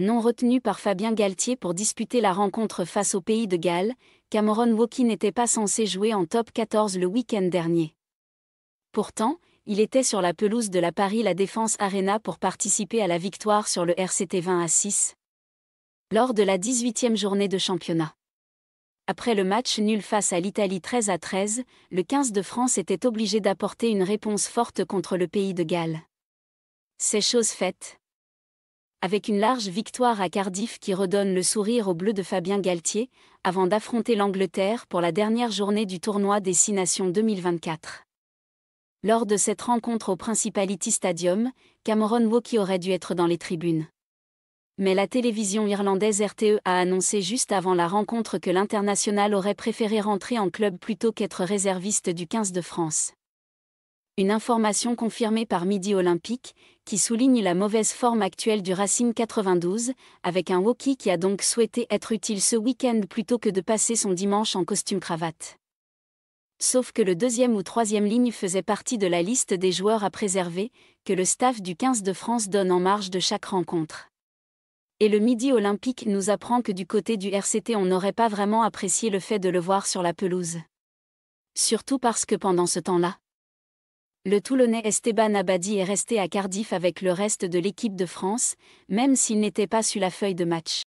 non retenu par Fabien Galtier pour disputer la rencontre face au pays de Galles, Cameron Wauki n'était pas censé jouer en top 14 le week-end dernier. Pourtant, il était sur la pelouse de la Paris La Défense Arena pour participer à la victoire sur le RCT 20 à 6 lors de la 18e journée de championnat. Après le match nul face à l'Italie 13 à 13, le 15 de France était obligé d'apporter une réponse forte contre le pays de Galles. Ces choses faites avec une large victoire à Cardiff qui redonne le sourire au bleu de Fabien Galtier, avant d'affronter l'Angleterre pour la dernière journée du tournoi des Nations 2024. Lors de cette rencontre au Principality Stadium, Cameron Wauke aurait dû être dans les tribunes. Mais la télévision irlandaise RTE a annoncé juste avant la rencontre que l'international aurait préféré rentrer en club plutôt qu'être réserviste du 15 de France une information confirmée par Midi Olympique, qui souligne la mauvaise forme actuelle du Racing 92, avec un Woki qui a donc souhaité être utile ce week-end plutôt que de passer son dimanche en costume cravate. Sauf que le deuxième ou troisième ligne faisait partie de la liste des joueurs à préserver, que le staff du 15 de France donne en marge de chaque rencontre. Et le Midi Olympique nous apprend que du côté du RCT on n'aurait pas vraiment apprécié le fait de le voir sur la pelouse. Surtout parce que pendant ce temps-là, le Toulonnais Esteban Abadi est resté à Cardiff avec le reste de l'équipe de France, même s'il n'était pas sur la feuille de match.